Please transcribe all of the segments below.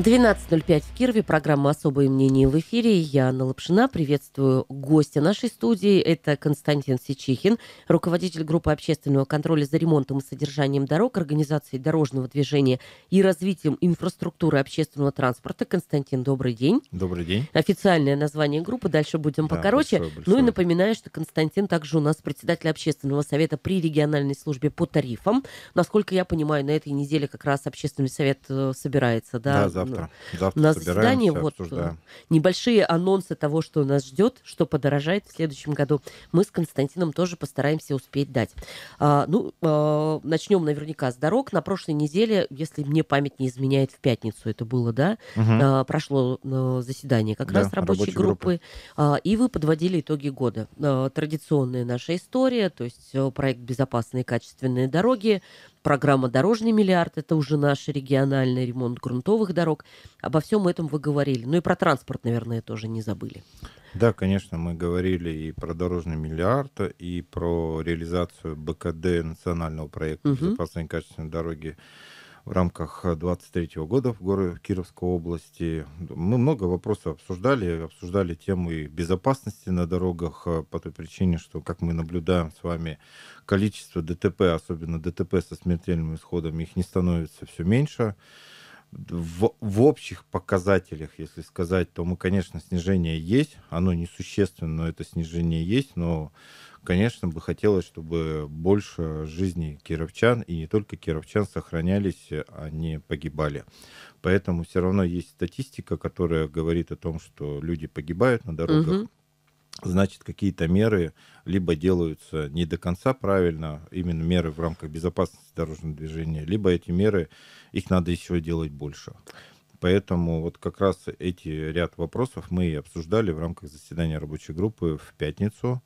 12.05 в Кирове. Программа «Особое мнение» в эфире. Я, Анна Лапшина, приветствую гостя нашей студии. Это Константин Сичихин, руководитель группы общественного контроля за ремонтом и содержанием дорог, организации дорожного движения и развитием инфраструктуры общественного транспорта. Константин, добрый день. Добрый день. Официальное название группы, дальше будем да, покороче. Большое, большое. Ну и напоминаю, что Константин также у нас председатель общественного совета при региональной службе по тарифам. Насколько я понимаю, на этой неделе как раз общественный совет э, собирается, да? Да, завтра Завтра. Завтра у нас вот обсуждаем. Э, небольшие анонсы того, что нас ждет, что подорожает в следующем году. Мы с Константином тоже постараемся успеть дать. А, ну, а, начнем наверняка с дорог. На прошлой неделе, если мне память не изменяет, в пятницу это было, да, угу. а, прошло а, заседание как да, раз рабочей, рабочей группы, группы. А, и вы подводили итоги года. А, традиционная наша история, то есть э, проект «Безопасные качественные дороги», программа «Дорожный миллиард» — это уже наш региональный ремонт грунтовых дорог. Обо всем этом вы говорили. Ну и про транспорт, наверное, тоже не забыли. Да, конечно, мы говорили и про дорожный миллиард, и про реализацию БКД национального проекта угу. безопасной и качественной дороги в рамках 23 года в городе Кировской области. Мы много вопросов обсуждали, обсуждали тему и безопасности на дорогах э, по той причине, что, как мы наблюдаем с вами, количество ДТП, особенно ДТП со смертельным исходом, их не становится все меньше в, в общих показателях, если сказать, то мы, конечно, снижение есть, оно несущественно, но это снижение есть, но конечно, бы хотелось, чтобы больше жизни кировчан, и не только кировчан, сохранялись, а не погибали. Поэтому все равно есть статистика, которая говорит о том, что люди погибают на дорогах. Угу значит, какие-то меры либо делаются не до конца правильно, именно меры в рамках безопасности дорожного движения, либо эти меры, их надо еще делать больше. Поэтому вот как раз эти ряд вопросов мы и обсуждали в рамках заседания рабочей группы в пятницу.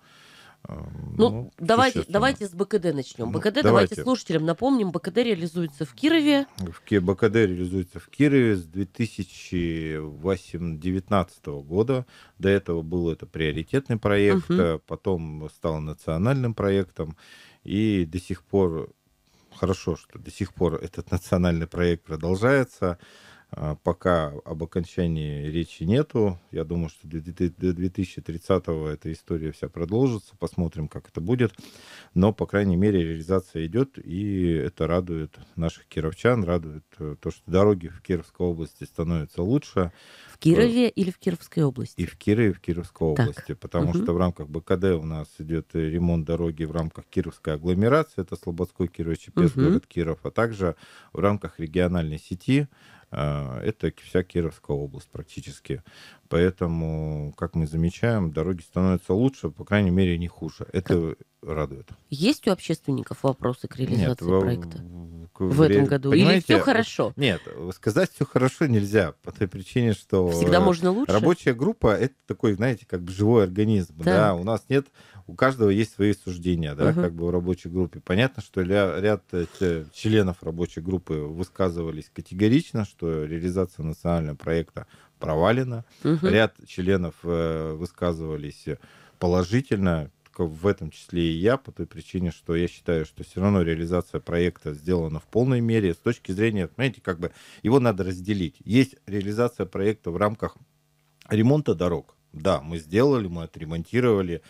Эм, ну, ну давайте, давайте с БКД начнем. Ну, БКД, давайте. давайте слушателям напомним, БКД реализуется в Кирове. В БКД реализуется в Кирове с 2019 года. До этого был это приоритетный проект, угу. потом стал национальным проектом. И до сих пор, хорошо, что до сих пор этот национальный проект продолжается. А, пока об окончании речи нету. Я думаю, что до 2030-го эта история вся продолжится. Посмотрим, как это будет. Но, по крайней мере, реализация идет, и это радует наших кировчан, радует э, то, что дороги в Кировской области становятся лучше. В Кирове э, или в Кировской области? И в Кирове, и в Кировской области. Потому угу. что в рамках БКД у нас идет э, ремонт дороги в рамках Кировской агломерации. Это Слободской, Кирово, Чепец, угу. город Киров. А также в рамках региональной сети а, это вся Кировская область практически. Поэтому, как мы замечаем, дороги становятся лучше, по крайней мере, не хуже. Это как? радует. Есть у общественников вопросы к реализации Нет, проекта? В, в этом году? Или все хорошо? Нет, сказать все хорошо нельзя, по той причине, что... Всегда можно лучше? Рабочая группа — это такой, знаете, как бы живой организм. Так. Да, у нас нет у каждого есть свои суждения, да, угу. как бы в рабочей группе. Понятно, что ря- ряд э, членов рабочей группы высказывались категорично, что реализация национального проекта провалена. Угу. Ряд членов э, высказывались положительно, в этом числе и я, по той причине, что я считаю, что все равно реализация проекта сделана в полной мере с точки зрения, понимаете, как бы его надо разделить. Есть реализация проекта в рамках ремонта дорог, да, мы сделали, мы отремонтировали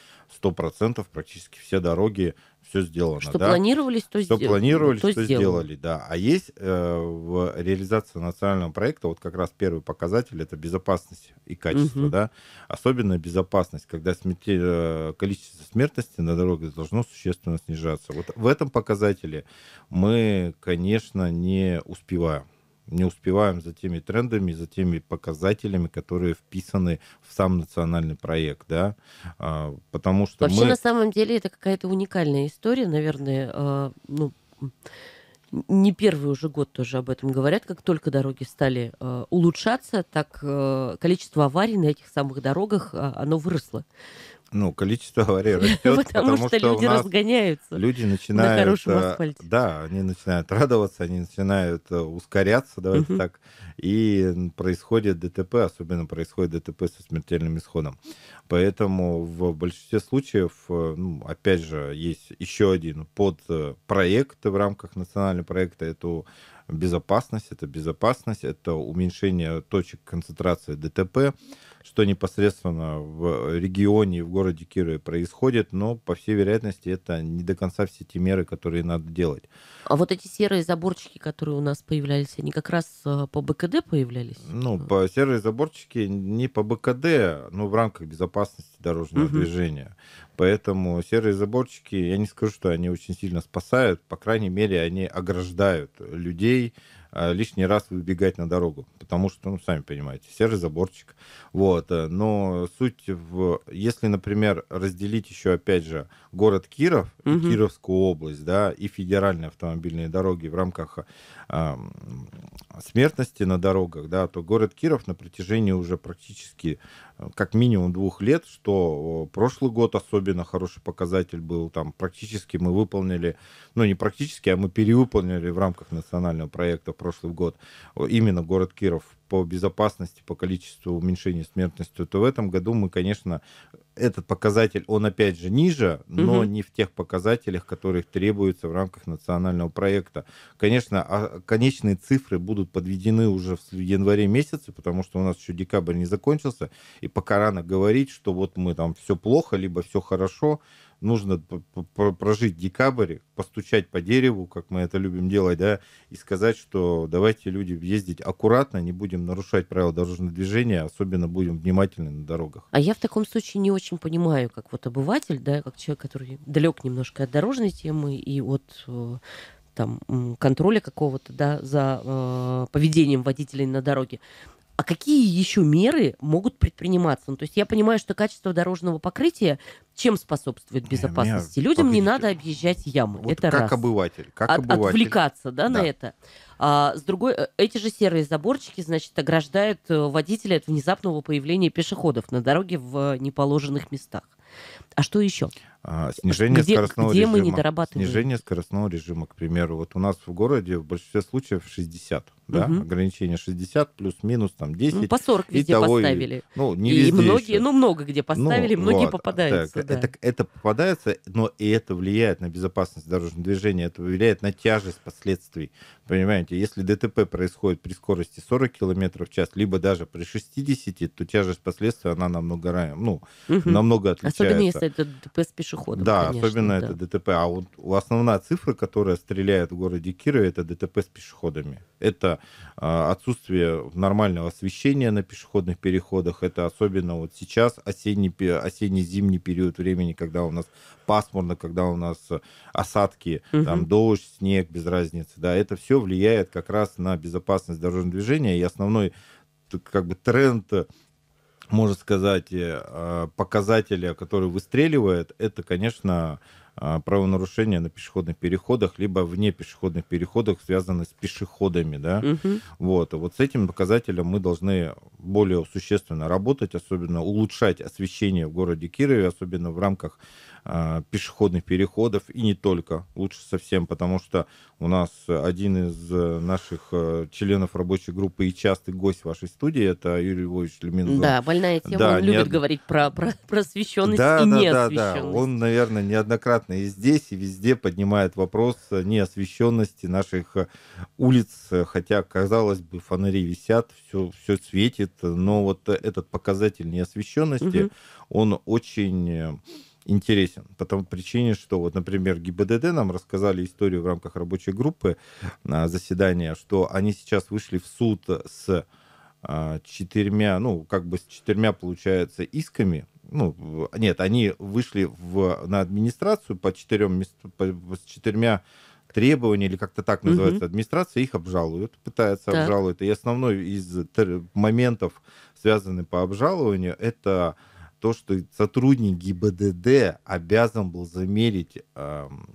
100% практически все дороги, все сделано. Что да? планировались, то Что сделали. планировали, то что сделали. сделали, да. А есть э, в реализации национального проекта вот как раз первый показатель это безопасность и качество, угу. да. Особенно безопасность, когда смерти, э, количество смертности на дороге должно существенно снижаться. Вот в этом показателе мы, конечно, не успеваем не успеваем за теми трендами, за теми показателями, которые вписаны в сам национальный проект, да, а, потому что вообще мы... на самом деле это какая-то уникальная история, наверное, а, ну не первый уже год тоже об этом говорят. Как только дороги стали э, улучшаться, так э, количество аварий на этих самых дорогах э, оно выросло ну, количество аварий растет, потому, что, люди разгоняются. Люди начинают... Э, да, они начинают радоваться, они начинают э, ускоряться, давайте так. И происходит ДТП, особенно происходит ДТП со смертельным исходом. Поэтому в большинстве случаев, э, ну, опять же, есть еще один подпроект в рамках национального проекта, это безопасность, это безопасность, это уменьшение точек концентрации ДТП, что непосредственно в регионе и в городе Кирове происходит, но, по всей вероятности, это не до конца все те меры, которые надо делать. А вот эти серые заборчики, которые у нас появлялись, они как раз э, по БКД появлялись? Ну, по серые заборчики не по БКД, но в рамках безопасности дорожного угу. движения. Поэтому серые заборчики, я не скажу, что они очень сильно спасают, по крайней мере, они ограждают людей а, лишний раз выбегать на дорогу, потому что, ну, сами понимаете, серый заборчик. Вот. Э, но суть в... Если, например, разделить еще, опять же, город Киров, угу. Кировскую область, да, и федеральные автомобильные дороги в рамках э, смертности на дорогах, да, то город Киров на протяжении уже практически как минимум двух лет, что прошлый год особенно хороший показатель был, там практически мы выполнили, ну не практически, а мы перевыполнили в рамках национального проекта прошлый год именно город Киров по безопасности, по количеству уменьшения смертности, то в этом году мы, конечно, этот показатель, он опять же ниже, но угу. не в тех показателях, которых требуется в рамках национального проекта. Конечно, а, конечные цифры будут подведены уже в январе месяце, потому что у нас еще декабрь не закончился, и пока рано говорить, что вот мы там все плохо, либо все хорошо, нужно прожить декабрь, постучать по дереву, как мы это любим делать, да, и сказать, что давайте люди ездить аккуратно, не будем нарушать правила дорожного движения, особенно будем внимательны на дорогах. А я в таком случае не очень понимаю, как вот обыватель, да, как человек, который далек немножко от дорожной темы и от э, там контроля какого-то да, за э, поведением водителей на дороге а какие еще меры могут предприниматься? Ну, то есть я понимаю, что качество дорожного покрытия чем способствует безопасности? Меня, Людям погодите. не надо объезжать ямы. Вот это как раз. обыватель, как От, обыватель. Отвлекаться, да, да, на это. А, с другой, э, эти же серые заборчики, значит, ограждают э, водителя от внезапного появления пешеходов на дороге в э, неположенных местах. А что еще? А, снижение где, скоростного где режима. Мы не дорабатываем? Снижение скоростного режима, к примеру. Вот у нас в городе в большинстве случаев 60 да, угу. ограничение 60, плюс-минус там 10. Ну, по 40 везде того, поставили. И, ну, не и везде многие, еще. ну, много где поставили, ну, многие вот, попадаются. Так, э, да. это, это попадается, но и это влияет на безопасность дорожного движения, это влияет на тяжесть последствий. Понимаете, если ДТП происходит при скорости 40 км в час, либо даже при 60, то тяжесть последствий, она намного ранее, ну, угу. намного отличается. Особенно если это ДТП с пешеходом, Да, конечно, особенно да. это ДТП. А вот основная цифра, которая стреляет в городе Кирове, это ДТП с пешеходами. Это а, отсутствие нормального освещения на пешеходных переходах. Это особенно вот сейчас осенний, осенне-зимний период времени, когда у нас пасмурно, когда у нас осадки, угу. там дождь, снег, без разницы. Да, это все влияет как раз на безопасность дорожного движения. И основной как бы тренд можно сказать, э, а, показателя, который выстреливает, это, конечно, а, правонарушения на пешеходных переходах, либо вне пешеходных переходах, связаны с пешеходами, да. Угу. Вот, а вот с этим показателем мы должны более существенно работать, особенно улучшать освещение в городе Кирове, особенно в рамках э, пешеходных переходов и не только, лучше совсем, потому что у нас один из э, наших э, членов рабочей группы и частый гость вашей студии, это Юрий Львович Люминзон. Да, больная тема, да, он не... любит говорить про, про просвещенность да, и да, неосвещенность. Да, да, он, наверное, неоднократно понятно. И здесь, и везде поднимает вопрос неосвещенности наших э, улиц, э, хотя, казалось бы, фонари висят, все, все светит, но вот этот показатель неосвещенности, угу. он очень э, интересен. По тому причине, что вот, например, ГИБДД нам рассказали историю в рамках рабочей группы на заседания, что они сейчас вышли в суд с а, четырьмя, ну, как бы с четырьмя, получается, исками, ну, нет, они вышли в, на администрацию по четырем, по, с четырьмя требованиями, или как-то так называется, угу. администрация их обжалуют, пытается так. обжаловать. И основной из моментов, связанных по обжалованию, это то, что сотрудник ГИБДД обязан был замерить эм,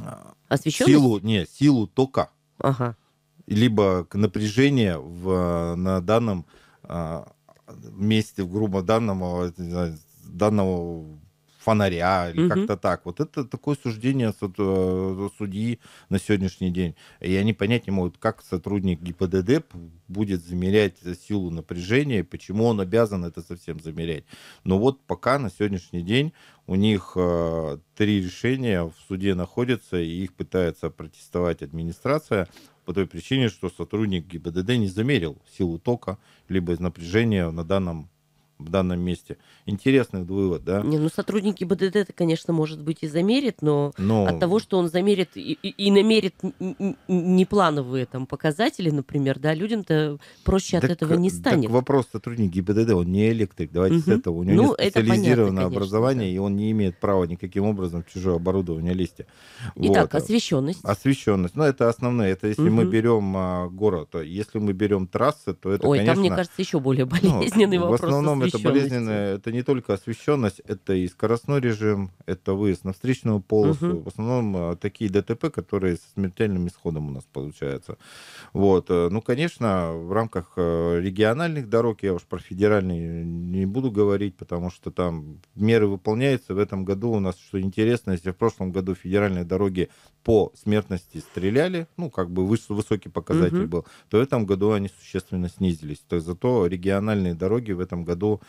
э, э, силу, не, силу тока, ага. либо напряжение в, на данном э, месте, в грубо данного, данного фонаря или угу. как-то так. Вот это такое суждение суд, э, судьи на сегодняшний день. И они понять не могут, как сотрудник ГИБДД будет замерять силу напряжения, почему он обязан это совсем замерять. Но вот пока на сегодняшний день у них э, три решения в суде находятся, и их пытается протестовать администрация по той причине, что сотрудник ГИБДД не замерил силу тока либо напряжения на данном в данном месте. Интересный вывод, да? Не, ну сотрудники БДД, это, конечно, может быть и замерит, но, но... от того, что он замерит и, и, и намерит неплановые там показатели, например, да, людям-то проще так, от этого не станет. Так вопрос сотрудник БДД, он не электрик, давайте угу. с этого. У него ну, не специализированное понятно, конечно, образование, да. и он не имеет права никаким образом в чужое оборудование лезть. Итак, вот. освещенность. Освещенность, ну это основное, это если угу. мы берем а, город, то если мы берем трассы, то это, Ой, конечно... там, мне кажется, еще более ну, болезненный ну, вопрос. В основном это болезненное, это не только освещенность, это и скоростной режим, это выезд на встречную полосу. Угу. В основном а, такие ДТП, которые с смертельным исходом у нас получается. Вот. Э, ну, конечно, в рамках э, региональных дорог, я уж про федеральные не буду говорить, потому что там меры выполняются. В этом году у нас, что интересно, если в прошлом году федеральные дороги по смертности стреляли, ну, как бы высокий показатель угу. был, то в этом году они существенно снизились. То есть зато региональные дороги в этом году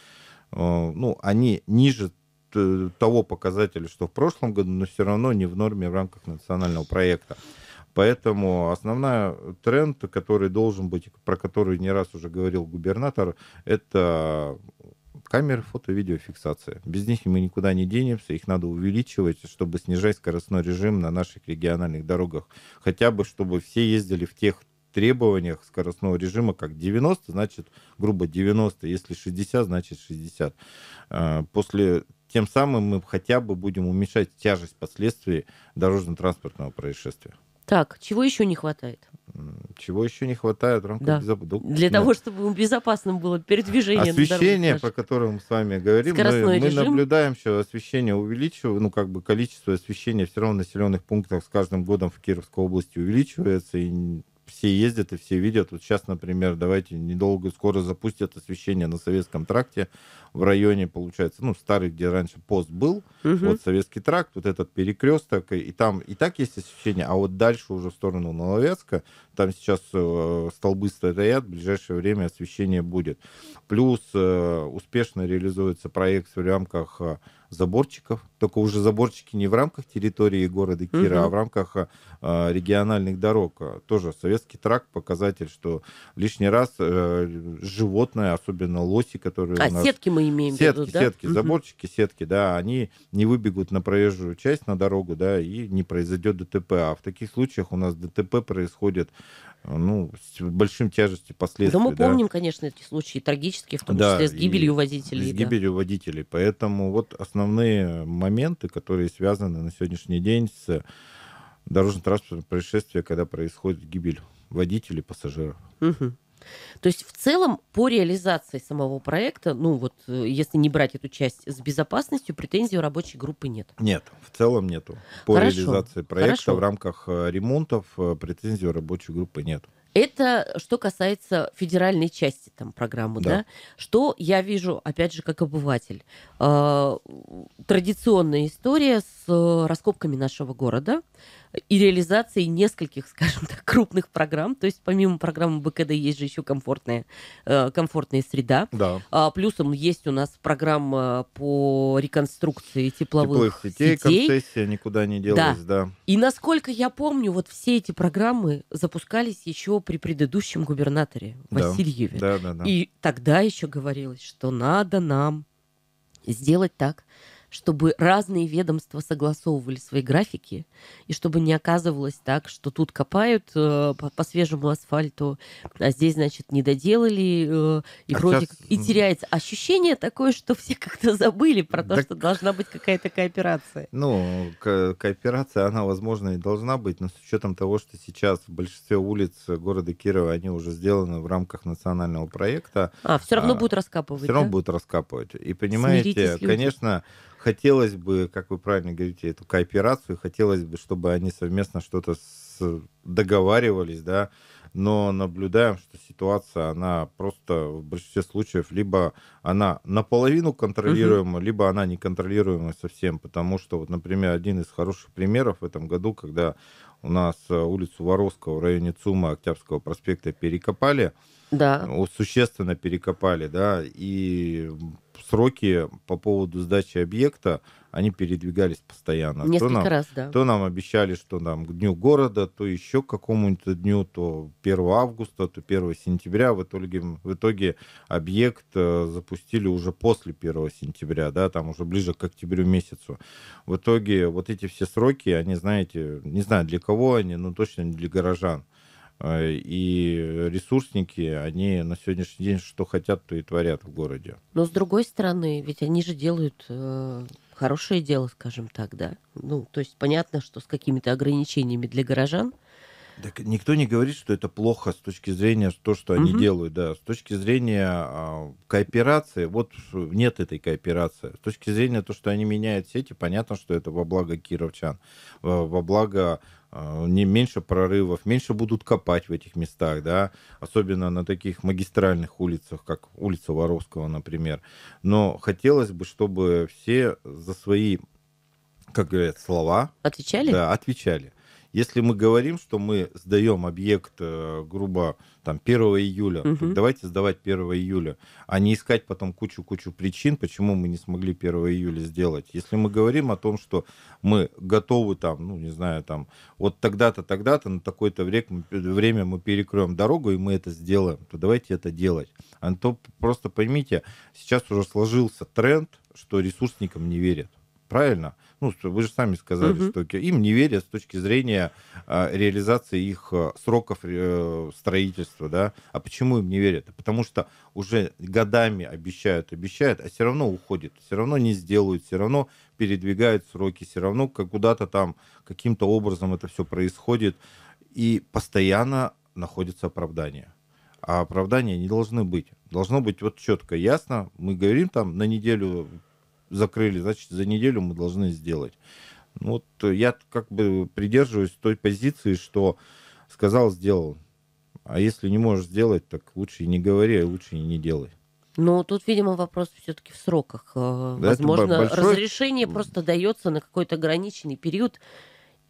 Э, ну, они ниже э, того показателя, что в прошлом году, но все равно не в норме в рамках национального проекта. Поэтому основной э, тренд, который должен быть, про который не раз уже говорил губернатор, это камеры фото-видеофиксации. Без них мы никуда не денемся, их надо увеличивать, чтобы снижать скоростной режим на наших региональных дорогах. Хотя бы, чтобы все ездили в тех требованиях скоростного режима, как 90, значит, грубо 90, если 60, значит 60. А, после тем самым мы хотя бы будем уменьшать тяжесть последствий дорожно-транспортного происшествия. Так, чего еще не хватает? Чего еще не хватает в рамках да. безопасности? Для Нет. того, чтобы безопасным было передвижение. Освещение, про которое мы с вами говорим, мы, мы наблюдаем, что освещение увеличивается, ну как бы количество освещения все равно в населенных пунктах с каждым годом в Кировской области увеличивается, и все ездят и все видят. Вот сейчас, например, давайте недолго скоро запустят освещение на Советском тракте в районе, получается, ну, старый, где раньше пост был, угу. вот Советский тракт, вот этот перекресток, и там и так есть освещение, а вот дальше уже в сторону Нововецка там сейчас э, столбы стоят, в ближайшее время освещение будет. Плюс э, успешно реализуется проект в рамках э, заборчиков, только уже заборчики не в рамках территории города Кира, угу. а в рамках э, региональных дорог. А, тоже советский тракт показатель, что лишний раз э, животное, особенно лоси, которые а, у нас... сетки мы имеем сетки, в виду, да? Сетки, угу. заборчики, сетки, да, они не выбегут на проезжую часть, на дорогу, да, и не произойдет ДТП. А в таких случаях у нас ДТП происходит ну, с большим тяжестью последствий. Да мы помним, да. конечно, эти случаи трагические, в том да, числе с гибелью водителей. С да. гибелью водителей. Поэтому вот основное основные моменты, которые связаны на сегодняшний день с э, дорожно-транспортным происшествием, когда происходит гибель водителей, пассажиров. Угу. То есть в целом по реализации самого проекта, ну вот э, если не брать эту часть с безопасностью, претензий у рабочей группы нет. Нет, в целом нету. По Хорошо. реализации проекта Хорошо. в рамках э, ремонтов претензий у рабочей группы нет. Это что касается федеральной части там программы, да. да? Что я вижу, опять же, как обыватель. Э, традиционная история с э, раскопками нашего города – и реализации нескольких, скажем так, крупных программ. То есть помимо программы БКД есть же еще комфортная, э, комфортная среда. Да. А, плюсом есть у нас программа по реконструкции тепловых, тепловых сетей. сетей. Концессия никуда не делась, да. да. И насколько я помню, вот все эти программы запускались еще при предыдущем губернаторе да. Да, да, да. И тогда еще говорилось, что надо нам сделать так, чтобы разные ведомства согласовывали свои графики, и чтобы не оказывалось так, что тут копают э, по, по свежему асфальту, а здесь, значит, не доделали, э, и а вроде сейчас... и теряется. Ощущение такое, что все как-то забыли про то, так... что должна быть какая-то кооперация. Ну, ко- кооперация, она, возможно, и должна быть, но с учетом того, что сейчас в большинстве улиц города Кирова, они уже сделаны в рамках национального проекта. А, все равно а, будут раскапывать. Все да? равно будут раскапывать. И понимаете, конечно, хотелось бы, как вы правильно говорите, эту кооперацию, хотелось бы, чтобы они совместно что-то договаривались, да, но наблюдаем, что ситуация, она просто в большинстве случаев либо она наполовину контролируема, угу. либо она неконтролируема совсем, потому что, вот, например, один из хороших примеров в этом году, когда у нас э, улицу Воровского в районе ЦУМа Октябрьского проспекта перекопали, да. Э, существенно перекопали, да, и сроки по поводу сдачи объекта, они передвигались постоянно. Несколько то нам, раз, да. То нам обещали, что нам к дню города, то еще к какому-нибудь дню, то 1 августа, то 1 сентября. В итоге, в итоге объект э, запустили уже после 1 сентября, да, там уже ближе к октябрю месяцу. В итоге вот эти все сроки, они, знаете, не знаю для кого они, но точно не для горожан. Э, и ресурсники, они на сегодняшний день что хотят, то и творят в городе. Но с другой стороны, ведь они же делают э, хорошее дело, скажем так, да. Ну, то есть понятно, что с какими-то ограничениями для горожан – так никто не говорит, что это плохо с точки зрения то, что они угу. делают, да. С точки зрения а, кооперации, вот нет этой кооперации. С точки зрения то, что они меняют сети, понятно, что это во благо кировчан, во, во благо а, не меньше прорывов, меньше будут копать в этих местах, да, особенно на таких магистральных улицах, как улица Воровского, например. Но хотелось бы, чтобы все за свои, как говорят, слова... Отвечали? Да, отвечали. Если мы говорим, что мы сдаем объект, э, грубо, там, 1 июля, угу. так давайте сдавать 1 июля, а не искать потом кучу-кучу причин, почему мы не смогли 1 июля сделать. Если мы говорим о том, что мы готовы там, ну, не знаю, там, вот тогда-то, тогда-то, на такое-то время мы перекроем дорогу, и мы это сделаем, то давайте это делать. А то просто поймите, сейчас уже сложился тренд, что ресурсникам не верят. Правильно? ну, вы же сами сказали, угу. что им не верят с точки зрения а, реализации их э, сроков э, строительства, да. А почему им не верят? Потому что уже годами обещают, обещают, а все равно уходит, все равно не сделают, все равно передвигают сроки, все равно как куда-то там каким-то образом это все происходит, и постоянно находится оправдание. А оправдания не должны быть. Должно быть вот четко, ясно. Мы говорим там на неделю закрыли, значит, за неделю мы должны сделать. Ну, вот э, я как бы придерживаюсь той позиции, что сказал, сделал. А если не можешь сделать, так лучше и не говори, а лучше и не делай. Ну, тут, видимо, вопрос все-таки в сроках. Э, да, Возможно, большой... разрешение просто дается на какой-то ограниченный период,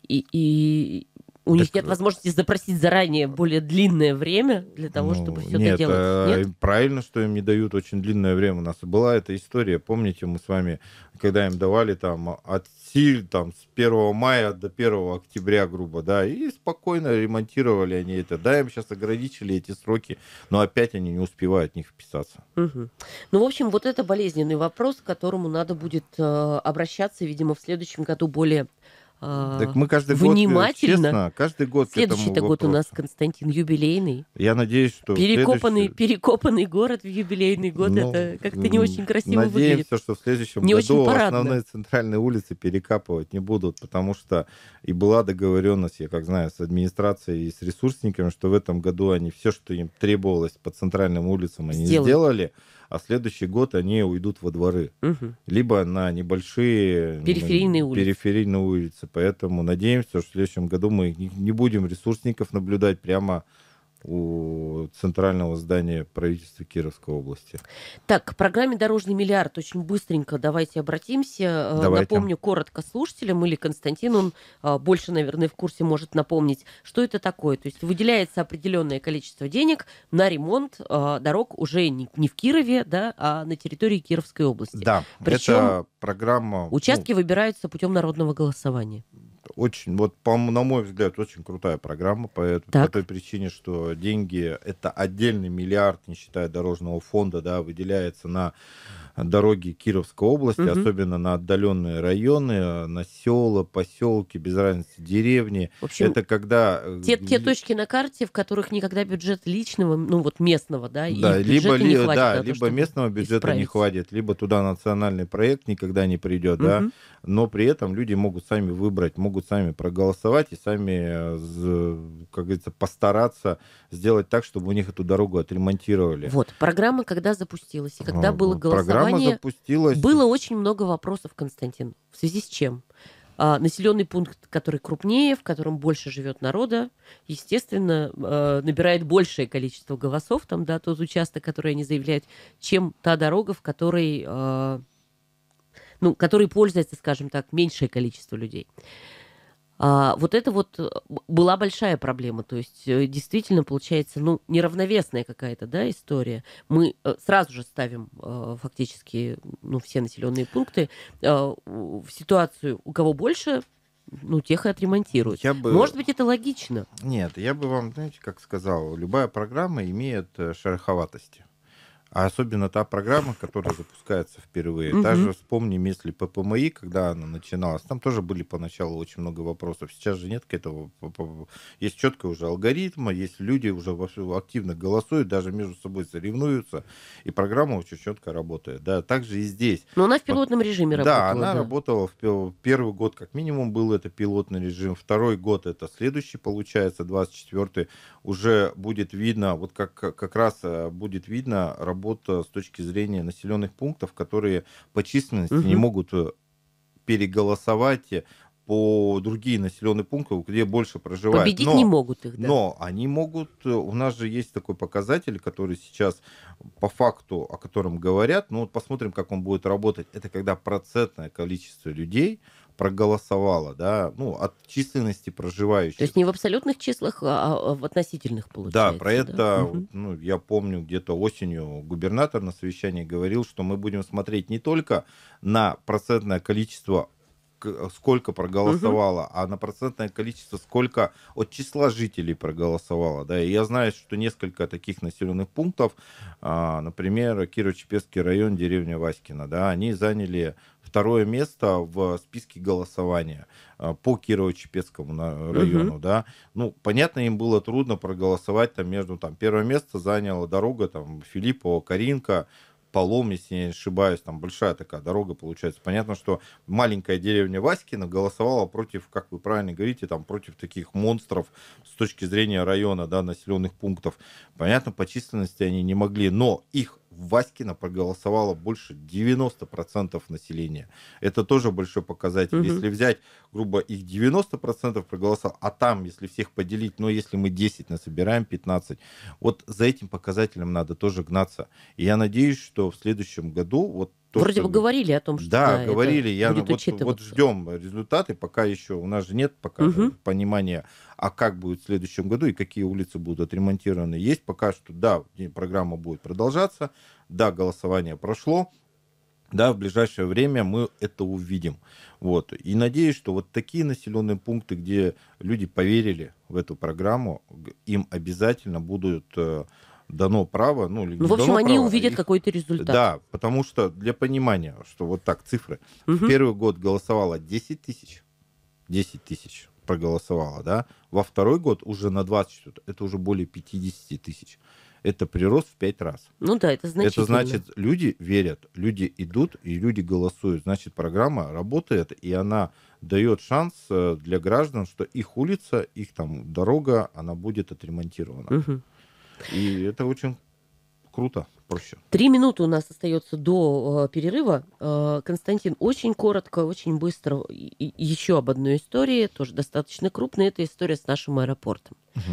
и, и у так... них нет э, возможности запросить заранее более длинное время для того, ну, чтобы все нет, это делать. Э, нет, правильно, что им не дают очень длинное время. У нас была эта история, помните, мы с вами, когда им давали там от силь там с 1 мая до 1 октября, грубо, да, и спокойно ремонтировали они это. Да, им сейчас ограничили эти сроки, но опять они не успевают в них вписаться. Угу. Ну, в общем, вот это болезненный вопрос, к которому надо будет э, обращаться, видимо, в следующем году более а, так мы каждый э, внимательно. Год, честно, каждый год Следующий-то год у нас, Константин, юбилейный. Я надеюсь, что... Перекопанный, следующий... перекопанный город в юбилейный год, ну, это как-то не очень красиво надеемся, выглядит. Надеемся, что в следующем не году основные центральные улицы перекапывать не будут, потому что и была договоренность, я как знаю, с администрацией и с ресурсниками, что в этом году они все, что им требовалось по центральным улицам, они сделали. сделали а следующий год они уйдут во дворы, угу. либо на небольшие периферийные, на, улицы. периферийные улицы. Поэтому надеемся, что в следующем году мы не будем ресурсников наблюдать прямо у центрального здания правительства Кировской области. Так, к программе «Дорожный миллиард» очень быстренько давайте обратимся. Э, давайте. Напомню коротко слушателям, или Константин, он э, больше, наверное, в курсе может напомнить, что это такое. То есть выделяется определенное количество денег на ремонт э, дорог уже не, не в Кирове, да, а на территории Кировской области. Да, Причем это программа... Ну, участки ну, выбираются путем народного голосования очень, вот, по, на мой взгляд, очень крутая программа по, так. по той причине, что деньги, это отдельный миллиард, не считая дорожного фонда, да, выделяется на дороги Кировской области, угу. особенно на отдаленные районы, на села, поселки, без разницы, деревни. В общем, это когда... Э, те, те точки на карте, в которых никогда бюджет личного, ну вот местного, да, да и либо, не хватит, да, да, либо местного бюджета исправить. не хватит, либо туда национальный проект никогда не придет, угу. да, но при этом люди могут сами выбрать, могут сами проголосовать и сами, э, как говорится, постараться сделать так, чтобы у них эту дорогу отремонтировали. Вот, программа когда запустилась и когда э, было голосование? образования было очень много вопросов, Константин. В связи с чем? А, населенный пункт, который крупнее, в котором больше живет народа, естественно, э, набирает большее количество голосов, там, да, тот участок, который они заявляют, чем та дорога, в которой, э, ну, которой пользуется, скажем так, меньшее количество людей. А, вот это вот э, была большая проблема. То есть э, действительно получается, ну, неравновесная какая-то, да, история. Мы э, сразу же ставим фактически, ну, все населенные пункты а, в ситуацию, у кого больше, ну, тех и отремонтируют. Я бы... Может быть, это логично. Нет, я бы вам, знаете, как сказал, любая программа имеет шероховатости. А особенно та программа, которая запускается впервые. Угу. Даже вспомним, если ППМИ, когда она начиналась, там тоже были поначалу очень много вопросов. Сейчас же нет к этому. Есть четко уже алгоритма, есть люди уже активно голосуют, даже между собой соревнуются, и программа очень четко работает. Да, также и здесь. Но она в пилотном вот, режиме работала. Да, она да. работала в первый год как минимум был это пилотный режим, второй год это следующий получается, 24 уже будет видно, вот как, как раз э, будет видно работа работа с точки зрения населенных пунктов, которые по численности угу. не могут э, переголосовать э, по другие населенные пункты, где больше проживает. Победить но, не могут их, да? Но они могут... Э, у нас же есть такой показатель, который сейчас по факту, о котором говорят. Ну вот посмотрим, как он будет работать. Это когда процентное количество людей, проголосовало, да, ну, от численности проживающих. То есть не в абсолютных числах, а, а в относительных получается. Да, про да? это, угу. ну, я помню, где-то осенью губернатор на совещании говорил, что мы будем смотреть не только на процентное количество Э, сколько проголосовало, угу. а на процентное количество сколько от числа жителей проголосовало. Да, и я знаю, что несколько таких населенных пунктов, а, например, кирово чепецкий район, деревня Васькина, да, они заняли второе место в списке голосования а, по Кирово-Чепецкому э, району, угу. да. Ну, понятно, им было трудно проголосовать там между, там, первое место заняла дорога, там, Филиппова, Каринка, Полом, если не ошибаюсь, там большая такая дорога получается. Понятно, что маленькая деревня Васькина голосовала против, как вы правильно говорите, там против таких монстров с точки зрения района, да, населенных пунктов. Понятно, по численности они не могли, но их Васькина проголосовало больше 90% населения. Это тоже большой показатель. Угу. Если взять, грубо, их 90% проголосовало, а там, если всех поделить, но ну, если мы 10 насобираем, 15, вот за этим показателем надо тоже гнаться. И я надеюсь, что в следующем году вот то, Вроде что... бы говорили о том, что да, да говорили. я будет вот, вот ждем результаты, пока еще у нас же нет пока угу. понимания, а как будет в следующем году и какие улицы будут отремонтированы. Есть пока что, да, программа будет продолжаться, да, голосование прошло, да, в ближайшее время мы это увидим. Вот. И надеюсь, что вот такие населенные пункты, где люди поверили в эту программу, им обязательно будут э, дано право, ну, ну в общем, они право, увидят их... какой-то результат. Да, потому что для понимания, что вот так цифры. Угу. В первый год голосовало 10 тысяч, 10 тысяч проголосовало, да. Во второй год уже на 20, это уже более 50 тысяч. Это прирост в пять раз. Ну да, это значит. Это значит, люди верят, люди идут и люди голосуют. Значит, программа работает, и она дает шанс э, для граждан, что их улица, их там дорога, она будет отремонтирована. Угу. И это очень круто проще. Три минуты у нас остается до э, перерыва. Э, Константин, очень коротко, очень быстро и, и еще об одной истории, тоже достаточно крупной. Это история с нашим аэропортом. Угу.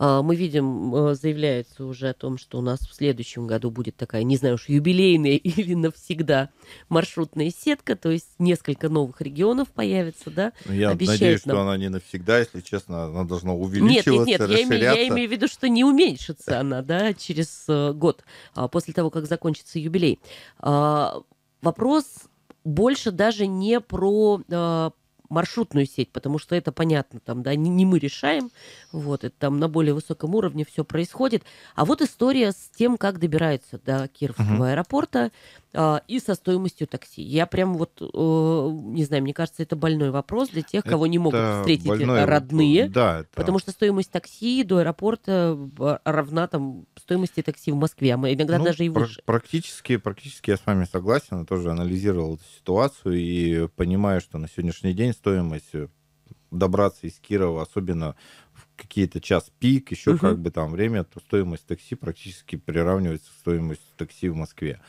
Э, мы видим, э, заявляется уже о том, что у нас в следующем году будет такая, не знаю уж, юбилейная или навсегда маршрутная сетка, то есть несколько новых регионов появится, да? Ну, я Обещает надеюсь, нам... что она не навсегда, если честно, она должна увеличиваться, Нет, нет, нет, я имею, я имею в виду, что не уменьшится она, да, через э, год а после после того, как закончится юбилей. А, вопрос больше даже не про а, маршрутную сеть, потому что это понятно, там, да, не, не мы решаем, вот, это там на более высоком уровне все происходит. А вот история с тем, как добираются до Кировского uh-huh. аэропорта, а, и со стоимостью такси. Я прям вот, э, не знаю, мне кажется, это больной вопрос для тех, кого это не могут встретить больной... родные, да, это... потому что стоимость такси до аэропорта э, равна там стоимости такси в Москве, а мы иногда ну, даже и выше. практически, практически я с вами согласен, я тоже анализировал эту ситуацию и понимаю, что на сегодняшний день стоимость э, добраться из Кирова, особенно в какие-то час пик, еще угу. как бы там время, то стоимость такси практически приравнивается к стоимости такси в Москве.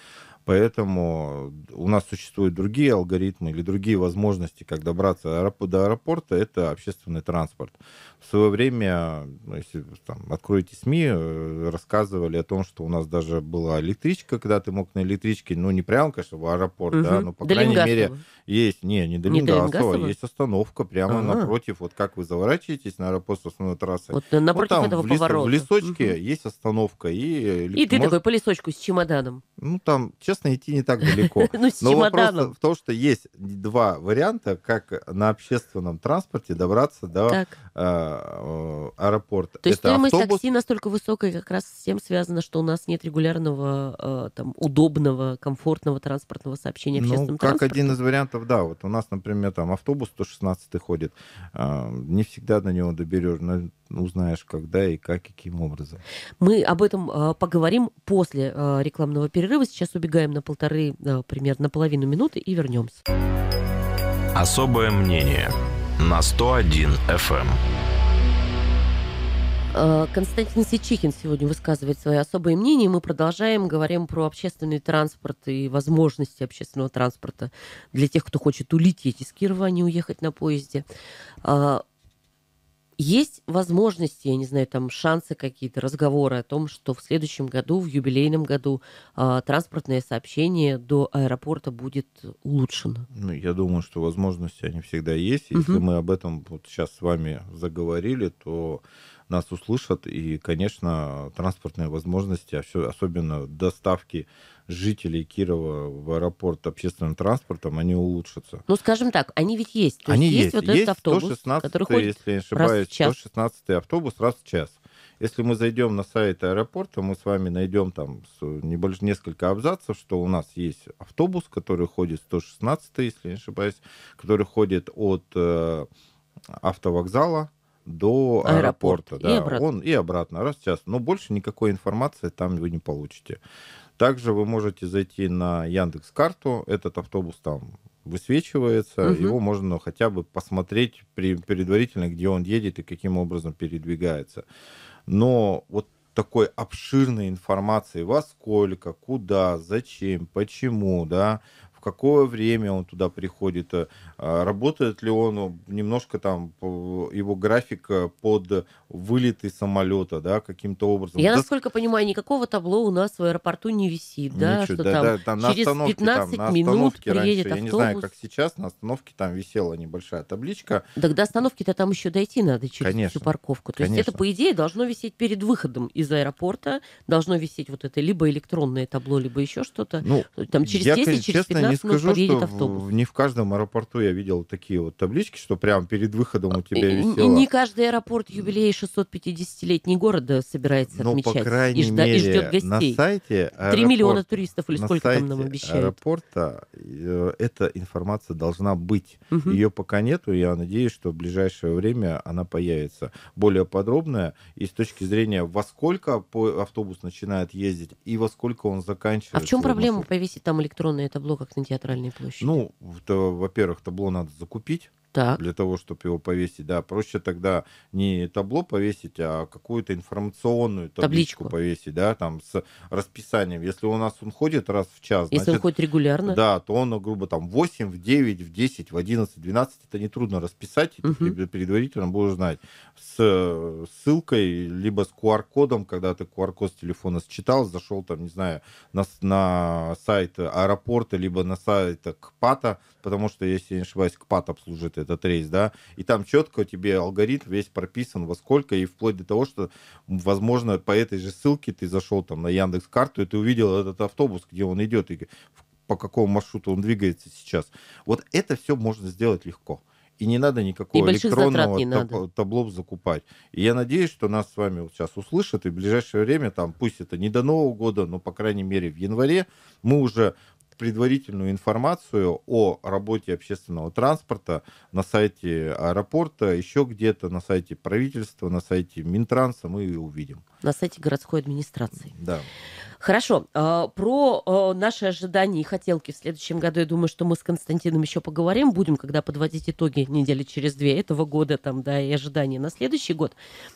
Поэтому у нас существуют другие алгоритмы или другие возможности, как добраться до аэропорта, это общественный транспорт. В свое время, ну, если там, откроете СМИ, э, рассказывали о том, что у нас даже была электричка, когда ты мог на электричке, ну не прямо, конечно, в аэропорт, угу. да, но по крайней мере есть, не, не до Лингасова, есть остановка прямо ага. напротив, вот как вы заворачиваетесь на аэропорт с основной трассы. Вот э, напротив вот там, этого в лес, поворота. В лесочке угу. есть остановка. И, и ты такой по лесочку с чемоданом. Ну там, честно честно, идти не так далеко. Ну, но вопрос в том, что есть два варианта, как на общественном транспорте добраться до э, э, аэропорта. То есть стоимость такси настолько высокая, как раз с тем связано, что у нас нет регулярного, э, там, удобного, комфортного транспортного сообщения ну, общественным Ну, как один из вариантов, да. Вот у нас, например, там автобус 116 ходит, не всегда на него доберешь, узнаешь, ну, когда и как, каким образом. Мы об этом э, поговорим после э, рекламного перерыва. Сейчас убегаем на полторы, э, примерно на половину минуты и вернемся. Особое мнение на 101 FM. Эм. Константин Сичихин сегодня высказывает свое особое мнение. Мы продолжаем, говорим про общественный транспорт и возможности общественного транспорта для тех, кто хочет улететь из Кирова, а не уехать на поезде. Есть возможности, я не знаю, там шансы какие-то, разговоры о том, что в следующем году, в юбилейном году, а, транспортное сообщение до аэропорта будет улучшено? Ну, я думаю, что возможности они всегда есть. Если угу. мы об этом вот сейчас с вами заговорили, то нас услышат. И, конечно, транспортные возможности, а особенно доставки жителей Кирова в аэропорт общественным транспортом, они улучшатся. Ну, скажем так, они ведь есть. То они есть. Есть вот есть этот автобус, 116, который ходит если не ошибаюсь, раз в час. 116 й автобус раз в час. Если мы зайдем на сайт аэропорта, мы с вами найдем там небольш... несколько абзацев, что у нас есть автобус, который ходит 116, если не ошибаюсь, который ходит от э, автовокзала до Аэропорт. аэропорта. И да. обратно. Он и обратно, раз в час. Но больше никакой информации там вы не получите. Также вы можете зайти на Яндекс Карту. Этот автобус там высвечивается, угу. его можно хотя бы посмотреть при, предварительно, где он едет и каким образом передвигается. Но вот такой обширной информации, во сколько, куда, зачем, почему, да, в какое время он туда приходит, э, а, работает ли он ну, немножко там э, его график э, под вылеты самолета, да, каким-то образом. Я, да, насколько понимаю, никакого табло у нас в аэропорту не висит, да, ничего, что да, там, да, там через на 15 там, на минут приедет раньше. автобус. Я не знаю, как сейчас, на остановке там висела небольшая табличка. Так до остановки-то там еще дойти надо через конечно, всю парковку. То конечно. есть это, по идее, должно висеть перед выходом из аэропорта, должно висеть вот это либо электронное табло, либо еще что-то. Ну, там через я, 10, через честно, 15 не скажу, что автобус. В, не в каждом аэропорту я видел такие вот таблички, что прямо перед выходом у тебя э, висело. И не каждый аэропорт юбилей 650-летний города собирается Но, ну, отмечать. по крайней и, жда, мере, и ждет гостей. на сайте... Аэропорт, 3 миллиона туристов или сколько там нам обещают. аэропорта э, эта информация должна быть. Угу. Ее пока нету, я надеюсь, что в ближайшее время она появится. Более подробная и с точки зрения, во сколько автобус начинает ездить и во сколько он заканчивается. А в чем проблема повесить там электронное табло, как на театральной площади? Ну, во-первых, табло надо закупить так. для того, чтобы его повесить. Да, проще тогда не табло повесить, а какую-то информационную табличку, табличку повесить, да, там с расписанием. Если у нас он ходит раз в час, если значит, он ходит регулярно, да, то он, грубо там 8, в 9, в 10, в 11, в 12, это нетрудно расписать, и угу. ты предварительно будешь знать с ссылкой, либо с QR-кодом, когда ты QR-код с телефона считал, зашел там, не знаю, на, на сайт аэропорта, либо на сайт КПАТа, потому что, если я не ошибаюсь, КПАТ обслужит этот рейс, да, и там четко тебе алгоритм весь прописан, во сколько, и вплоть до того, что, возможно, по этой же ссылке ты зашел там на Яндекс карту и ты увидел этот автобус, где он идет, и по какому маршруту он двигается сейчас. Вот это все можно сделать легко и не надо никакого и электронного не таб- надо. табло закупать. И я надеюсь, что нас с вами вот сейчас услышат, и в ближайшее время, там, пусть это не до Нового года, но, по крайней мере, в январе, мы уже предварительную информацию о работе общественного транспорта на сайте аэропорта, еще где-то на сайте правительства, на сайте Минтранса мы ее увидим. На сайте городской администрации. Да. Хорошо. Э, про э, наши ожидания и хотелки в следующем году, я думаю, что мы с Константином еще поговорим. Будем, когда подводить итоги недели через две этого года, там, да, и ожидания на следующий год.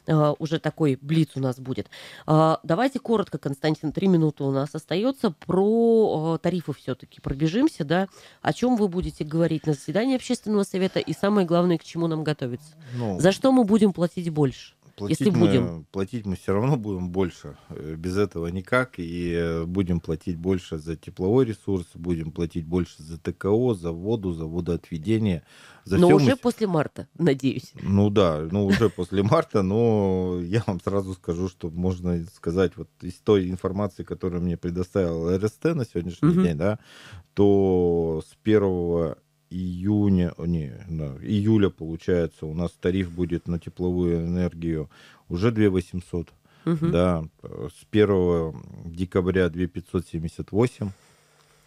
Э, уже такой блиц у нас будет. Давайте коротко, Константин, три минуты у нас остается. Про тарифы все-таки пробежимся, да. О чем вы будете говорить на заседании общественного совета и самое главное, к чему нам готовиться? Ну, За что мы будем платить больше? платить если будем. платить мы все равно будем больше. Э, без этого никак. И э, будем платить больше за тепловой ресурс, будем платить больше за ТКО, за воду, за водоотведение. За но уже мы... после марта, надеюсь. Ну да, ну уже после марта, но я вам сразу скажу, что можно сказать, вот из той информации, которую мне предоставил РСТ на сегодняшний день, да, то с 1 июня, не, да, июля, получается, у нас тариф будет на тепловую энергию уже 2 800. Угу. Да, с 1 декабря 2 578.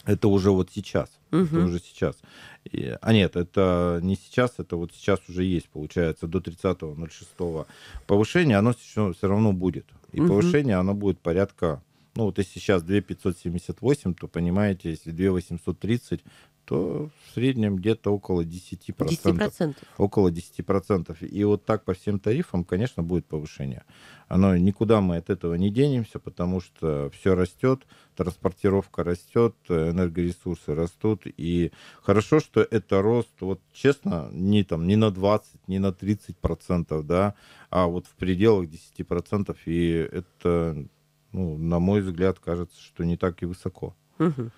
Это уже вот сейчас. Угу. Это уже сейчас. И, а нет, это не сейчас, это вот сейчас уже есть, получается, до 30.06. Повышение, оно все, все равно будет. И угу. повышение, оно будет порядка ну, вот если сейчас 2,578, то, понимаете, если 2,830, то в среднем где-то около 10%. 10%. Около 10%. И вот так по всем тарифам, конечно, будет повышение. Оно, никуда мы от этого не денемся, потому что все растет, транспортировка растет, энергоресурсы растут. И хорошо, что это рост, вот честно, не, там, не на 20, не на 30%, да, а вот в пределах 10%. И это, ну, на мой взгляд, кажется, что не так и высоко. Угу.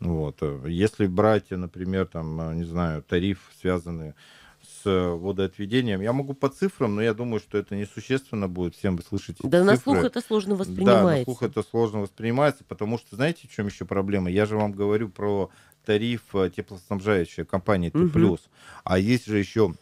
Вот. Если брать, например, там, э, не знаю, тариф, связанный с э, водоотведением. Я могу по цифрам, но я думаю, что это несущественно будет. Всем вы слышите Да, цифры. на слух это сложно воспринимается. Да, на слух это сложно воспринимается, потому что, знаете, в чем еще проблема? Я же вам говорю про тариф э, теплоснабжающей компании Т+. Угу. А есть же еще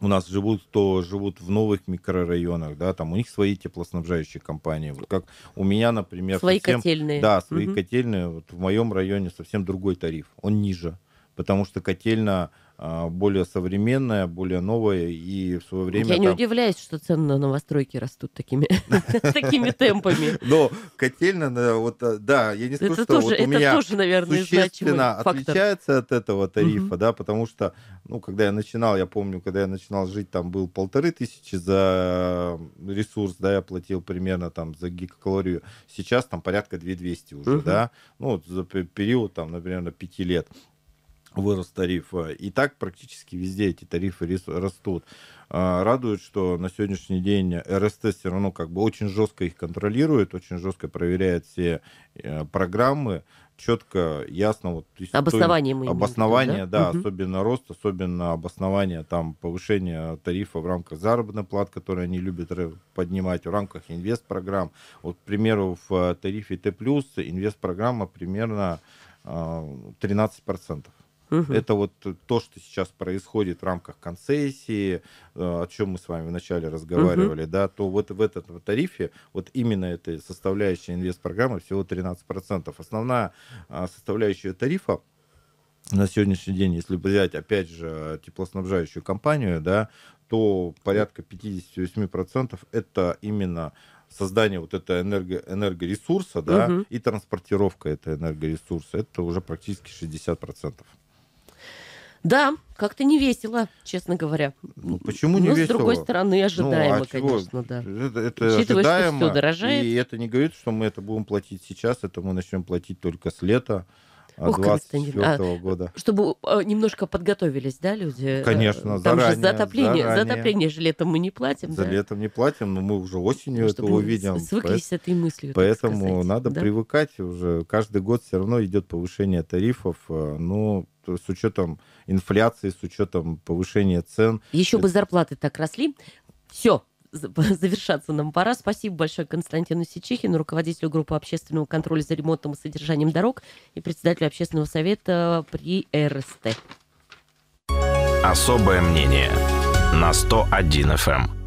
у нас живут, кто живут в новых микрорайонах, да, там у них свои теплоснабжающие компании. Вот как у меня, например, свои совсем, котельные. Да, свои угу. котельные. Вот в моем районе совсем другой тариф, он ниже, потому что котельная а, более современная, более новая и в свое время... Я там... не удивляюсь, что цены на новостройки растут такими, такими темпами. Но ну, котельная, вот, э, да, я не скажу, что тоже, вот у это меня тоже, наверное, существенно отличается от этого тарифа, да, потому что, ну, когда я начинал, я помню, когда я начинал жить, там был полторы тысячи за э, ресурс, да, я платил примерно там за гигакалорию. Сейчас там порядка 2200 уже, да, ну, за период там, например, 5 лет вырос тариф. Э, и так практически везде эти тарифы растут. А, радует, что на сегодняшний день РСТ все равно как бы очень жестко их контролирует, очень жестко проверяет все э, программы, четко, ясно. Вот, обоснование мы Обоснование, виду, да, да угу. особенно рост, особенно обоснование там повышения тарифа в рамках заработной платы, которые они любят поднимать, в рамках инвест-программ. Вот, к примеру, в э, тарифе Т+, инвест-программа примерно 13%. Угу. Это вот то, что сейчас происходит в рамках концессии, э, о чем мы с вами вначале разговаривали, угу. да, то вот в этом тарифе вот именно этой составляющей инвест-программы всего 13%. Основная а, составляющая тарифа на сегодняшний день, если взять, опять же, теплоснабжающую компанию, да, то порядка 58% это именно создание вот этого энерго, энергоресурса, да, угу. и транспортировка этого энергоресурса. Это уже практически 60%. Да, как-то не весело, честно говоря. Ну, почему не Но, весело? с другой стороны, ожидаемо, ну, а чего? конечно, да. Это, это Учитывая, ожидаемо, что все дорожает. И это не говорит, что мы это будем платить сейчас, это мы начнем платить только с лета. Ох, 24 -го а, года. Чтобы а, немножко подготовились, да, люди? Конечно, Там заранее. Же затопление, заранее. затопление же летом мы не платим, За да? летом не платим, но мы уже осенью ну, чтобы это увидим. Свыклись с этой мыслью, Поэтому сказать, надо да? привыкать уже. Каждый год все равно идет повышение тарифов, э, но ну, с учетом инфляции, с учетом повышения цен. Еще бы зарплаты так росли. Все, завершаться нам пора. Спасибо большое Константину Сечихину, руководителю группы общественного контроля за ремонтом и содержанием дорог и председателю общественного совета при РСТ. Особое мнение на 101 FM.